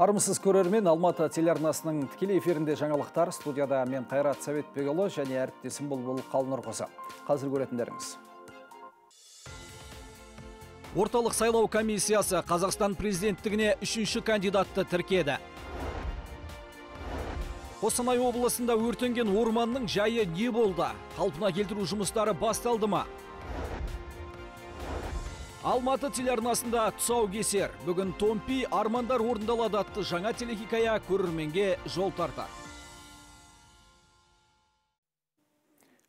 Армысыз көрермен Алматы телеарнасының тікелей эфирінде жаңалықтар студияда мен Қайрат Советбекұлы және әріптесім Бұлбұл қоса. Қазір көретіндеріңіз. Орталық сайлау комиссиясы Қазақстан президенттігіне үшінші кандидатты тіркеді. Қосынай облысында өртенген орманның жайы не болды? Қалпына келтіру жұмыстары басталды ма? Алматы телеарнасында тұсау кесер. Бүгін Томпи армандар орындалады атты жаңа телехикая көрерменге жол тартады.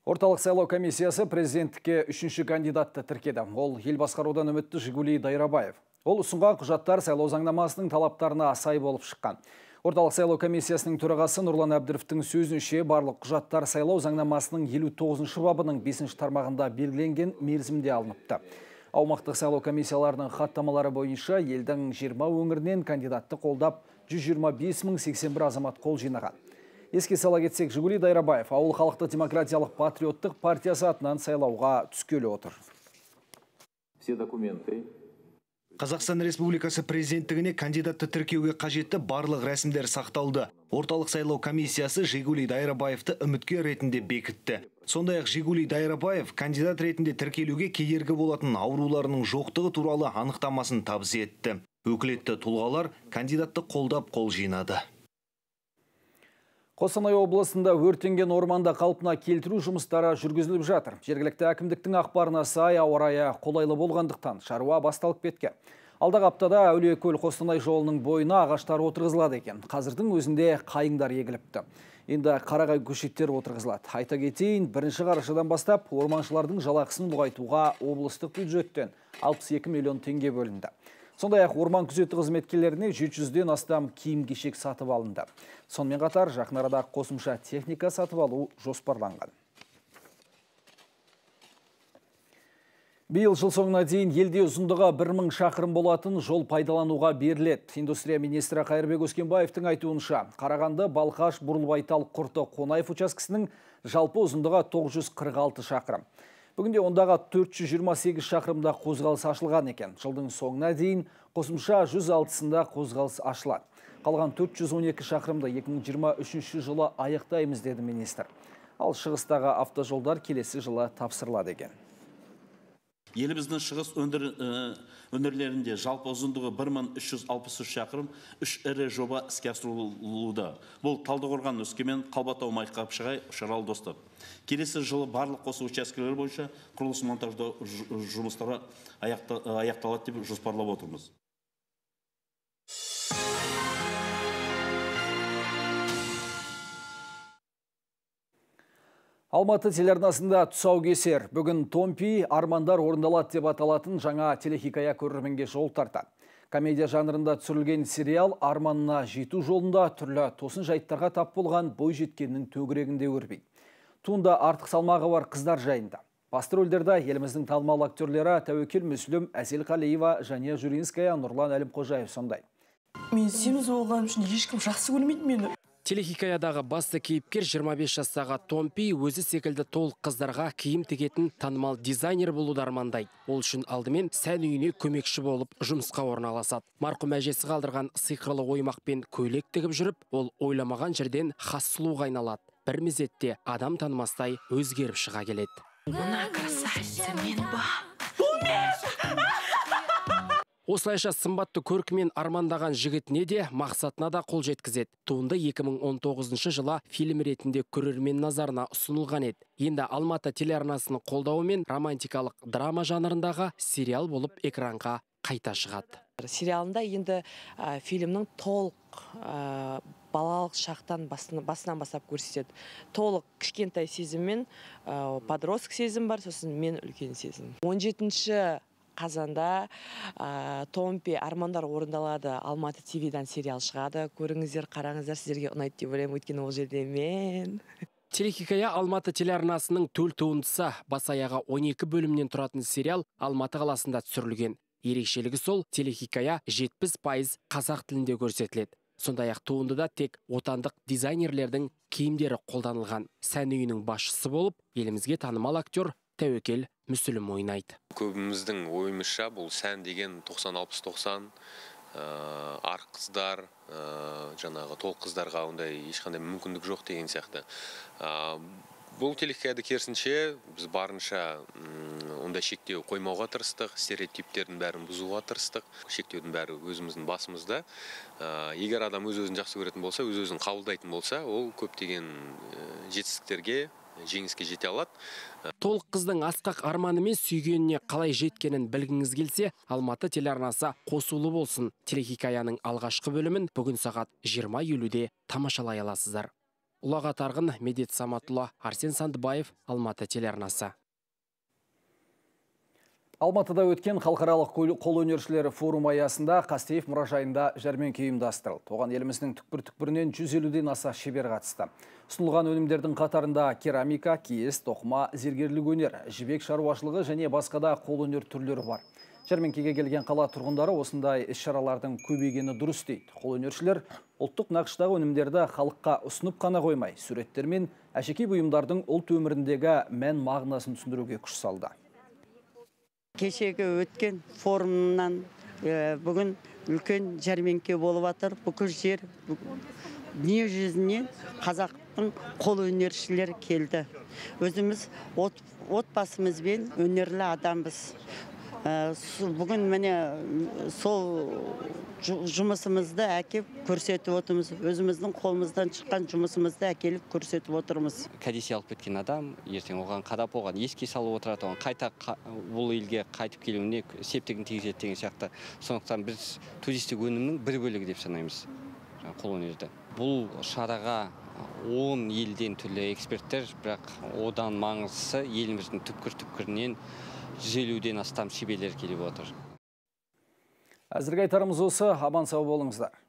Орталық сайлау комиссиясы президенттікке үшінші кандидатты тіркеді. Ол ел басқарудан үмітті Жигули Дайрабаев. Ол ұсынған құжаттар сайлау заңнамасының талаптарына сай болып шыққан. Орталық сайлау комиссиясының төрағасы Нұрлан Әбдіровтің сөзінше барлық құжаттар сайлау заңнамасының 59 бабының 5 тармағында белгіленген мерзімде алыныпты. Аумақтық сайлау комиссияларының хаттамалары бойынша елдің 20 өңірінен кандидатты қолдап 125.081 азамат қол жинаған. Еске сала кетсек, Жигули Дайрабаев ауыл халықты демократиялық патриоттық партиясы атынан сайлауға түскелі отыр. Все документы Қазақстан Республикасы президенттігіне кандидатты тіркеуге қажетті барлық рәсімдер сақталды. Орталық сайлау комиссиясы Жигули Дайрабаевты үміткер ретінде бекітті сондай ақ жигули дайрабаев кандидат ретінде тіркелуге кедергі болатын ауруларының жоқтығы туралы анықтамасын табыс етті өкілетті тұлғалар кандидатты қолдап қол жинады қостанай облысында өртенген орманда қалпына келтіру жұмыстары жүргізіліп жатыр жергілікті әкімдіктің ақпарына сай ауа райы қолайлы болғандықтан шаруа басталып кеткен алдағы аптада әулиекөл қостанай жолының бойына ағаштар отырғызылады екен қазірдің өзінде қайыңдар егіліпті енді қарағай көшеттер отырғызылады айта кетейін бірінші қарашадан бастап орманшылардың жалақысын бұғайтуға облыстық бюджеттен 62 миллион теңге бөлінді сондай ақ орман күзеті қызметкерлеріне 700-ден астам киім кешек сатып алынды сонымен қатар жақын қосымша техника сатып алу жоспарланған Биыл жыл соңына дейін елде ұзындығы 1000 шақырым болатын жол пайдалануға беріледі. Индустрия министрі Қайырбек Өскенбаевтың айтуынша, Қарағанды Балқаш Бұрылбайтал құрты Қонаев учаскісінің жалпы ұзындығы 946 шақырым. Бүгінде ондағы 428 шақырымда қозғалыс ашылған екен. Жылдың соңына дейін қосымша 106-сында қозғалыс ашылады. Қалған 412 шақырымды 2023 жылы аяқтаймыз деді министр. Ал шығыстағы автожолдар келесі жылы тапсырылады екен еліміздің шығыс өндір, өңірлерінде жалпы ұзындығы 1363 шақырым үш ірі жоба іске асырылуда бұл талдықорған өскемен қалбатау шығай үшарал достық келесі жылы барлық қосу учаскелері бойынша құрылыс монтаждау жұмыстары аяқталады деп жоспарлап отырмыз Алматы телеарнасында кесер. бүгін Томпи армандар орындалат деп аталатын жаңа телехикая көрірменге жол тарта. Комедия жанрында түсірілген сериал арманына жету жолында түрлі тосын жайттарға тап болған бойжеткеннің төңірегінде өрбей. Туында артық салмағы бар қыздар жайында. Басты рөлдерді еліміздің танымал актерлері Тәуекел Мүслім, Әсел Қалиева және Жүринская Нұрлан Әлімқожаев сондай. Мен семіз болғаным үшін ешкім жақсы көлмейді мені телехикаядағы басты кейіпкер 25 жастағы томпи өзі секілді толық қыздарға киім тігетін танымал дизайнер болуды армандайды ол үшін алдымен сән үйіне көмекші болып жұмысқа орналасады марқұм әжесі қалдырған сиқырлы оймақпен көйлек тігіп жүріп ол ойламаған жерден хас сұлуға айналады бір мезетте адам танымастай өзгеріп шыға келеді мына красавица мен ба осылайша сымбатты көркімен армандаған жігітіне де мақсатына да қол жеткізеді туынды 2019 жылы фильм ретінде көрермен назарына ұсынылған еді енді алматы телеарнасының қолдауымен романтикалық драма жанрындағы сериал болып экранға қайта шығады сериалында енді ә, фильмнің толық балалық шақтан басынан бастап көрсетеді толық кішкентай сезіммен ә, сезім бар сосын мен үлкен сезім 17 жетінші қазанда ә, томпи армандар орындалады алматы твдан сериал шығады көріңіздер қараңыздар сіздерге ұнайды деп ойлаймын өйткені ол жерде мен телехикая алматы телеарнасының төл туындысы бас аяғы 12 бөлімнен тұратын сериал алматы қаласында түсірілген ерекшелігі сол телехикая 70 пайыз қазақ тілінде көрсетіледі сондай ақ туындыда тек отандық дизайнерлердің киімдері қолданылған сән үйінің басшысы болып елімізге танымал актер тәуекел мүсілім ойнайды көбіміздің ойымызша бұл сән деген 90-60-90 ә, арық қыздар ә, жаңағы толық қыздарға ондай ешқандай мүмкіндік жоқ деген сияқты бұл телехикаяда керісінше біз барынша ондай шектеу қоймауға тырыстық стереотиптердің бәрін бұзуға тырыстық шектеудің бәрі өзіміздің басымызда егер адам өз өзін жақсы көретін болса өз өзін қабылдайтын болса ол көптеген ә, жетістіктерге жеңіске жете алады толық қыздың асқақ арманы мен сүйгеніне қалай жеткенін білгіңіз келсе алматы телеарнасы қосулы болсын телехикаяның алғашқы бөлімін бүгін сағат жиырма елуде тамашалай аласыздар ұлағат арғын медет саматұлы арсен сандыбаев алматы телеарнасы Алматыда өткен халықаралық қолөнершілер форумы аясында Қастеев мұражайында жәрмеңке ұйымдастырылды. Оған еліміздің түкпір-түкпірінен жүз елуден аса шебер қатысты. Сұлған өнімдердің қатарында керамика, киіз, тоқма, зергерлік өнер, жібек шаруашылығы және басқа да қол өнер түрлері бар. Жәрменкеге келген қала тұрғындары осындай іс-шаралардың дұрыс дейді. Қол өнершілер ұлттық нақыштағы өнімдерді халыққа ұсынып қана қоймай, суреттер мен әшекей бұйымдардың ұлт өміріндегі мән мағынасын түсіндіруге күш салды. Кешегі өткен форумнан бүгін үлкен жәрменке болып жатыр. Бүкіл жер дүниежүзіне қазақ қол қолөнершілер келді өзіміз от, отбасымызбен өнерлі адамбыз ә, бүгін міне сол жұмысымызды әкеп көрсетіп отырмыз өзіміздің қолымыздан шыққан жұмысымызды әкеліп көрсетіп отырмыз кәдесый алып кеткен адам ертең оған қарап оған еске салып отырады оған қайта қа, бұл елге қайтып келуіне септігін тигізеді деген сияқты сондықтан біз туристік өнімнің бір бөлігі деп санаймыз қолөнерді бұл шараға он елден түрлі эксперттер бірақ одан маңыздысы еліміздің түпкір түпкірінен жүз елуден астам шеберлер келіп отыр әзірге айтарымыз осы аман сау болыңыздар